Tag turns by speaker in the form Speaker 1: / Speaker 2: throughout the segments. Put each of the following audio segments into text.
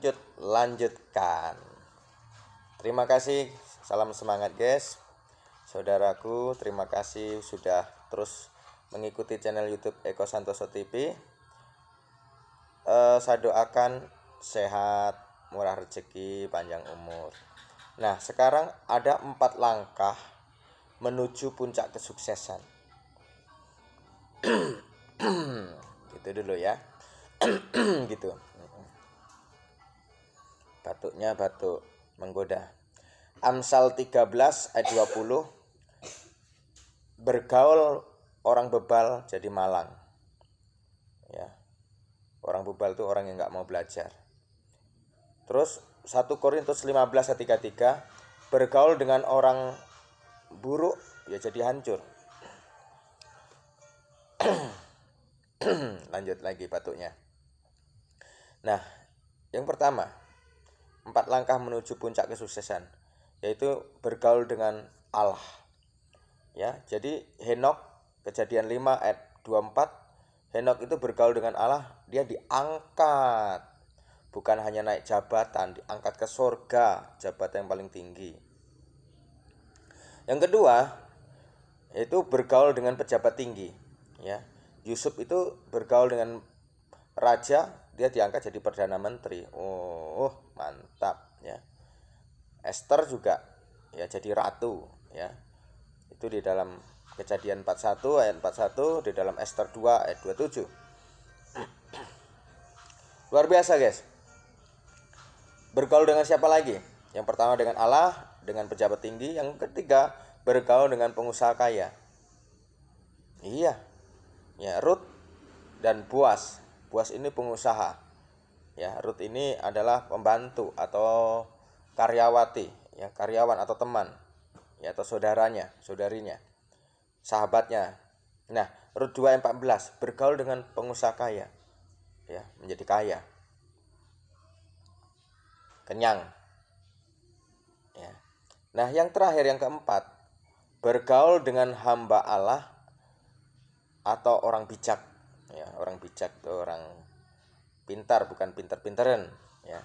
Speaker 1: lanjut lanjutkan terima kasih salam semangat guys saudaraku terima kasih sudah terus mengikuti channel youtube Eko Santoso TV eh, saya doakan sehat murah rezeki panjang umur nah sekarang ada empat langkah menuju puncak kesuksesan gitu dulu ya gitu batuknya batuk menggoda Amsal 13 ayat 20 bergaul orang bebal jadi malang ya orang bebal itu orang yang nggak mau belajar terus 1 Korintus 15 ayat 33 bergaul dengan orang buruk ya jadi hancur lanjut lagi batuknya nah yang pertama empat langkah menuju puncak kesuksesan yaitu bergaul dengan Allah ya jadi Henok kejadian 5 ayat 24 Henok itu bergaul dengan Allah dia diangkat bukan hanya naik jabatan diangkat ke surga jabatan yang paling tinggi yang kedua itu bergaul dengan pejabat tinggi ya Yusuf itu bergaul dengan raja dia diangkat jadi perdana menteri oh, oh mantap ya Esther juga ya jadi ratu ya itu di dalam kejadian 41 ayat 41 di dalam Esther 2 ayat 27 luar biasa guys bergaul dengan siapa lagi yang pertama dengan Allah dengan pejabat tinggi yang ketiga bergaul dengan pengusaha kaya iya ya Ruth dan Boas Buas ini pengusaha. Ya, Ruth ini adalah pembantu atau karyawati, ya, karyawan atau teman, ya, atau saudaranya, saudarinya, sahabatnya. Nah, Rut 2 14 bergaul dengan pengusaha kaya. Ya, menjadi kaya. Kenyang. Ya. Nah, yang terakhir yang keempat, bergaul dengan hamba Allah atau orang bijak ya orang bijak itu orang pintar bukan pintar-pintaran ya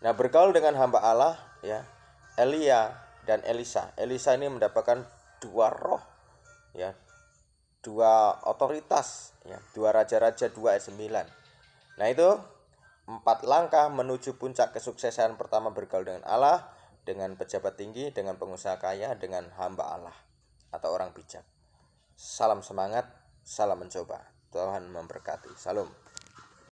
Speaker 1: nah bergaul dengan hamba Allah ya Elia dan Elisa Elisa ini mendapatkan dua roh ya dua otoritas ya dua raja-raja dua -raja, 9 nah itu empat langkah menuju puncak kesuksesan pertama bergaul dengan Allah dengan pejabat tinggi dengan pengusaha kaya dengan hamba Allah atau orang bijak salam semangat salam mencoba Tuhan memberkati. Salam.